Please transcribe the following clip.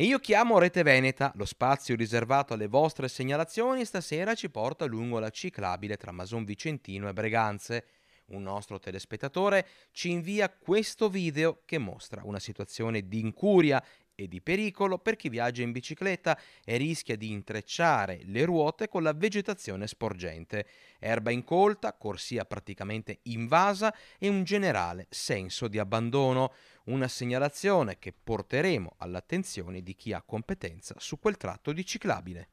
E io chiamo Rete Veneta, lo spazio riservato alle vostre segnalazioni stasera ci porta lungo la ciclabile tra Mason Vicentino e Breganze un nostro telespettatore, ci invia questo video che mostra una situazione di incuria e di pericolo per chi viaggia in bicicletta e rischia di intrecciare le ruote con la vegetazione sporgente, erba incolta, corsia praticamente invasa e un generale senso di abbandono, una segnalazione che porteremo all'attenzione di chi ha competenza su quel tratto di ciclabile.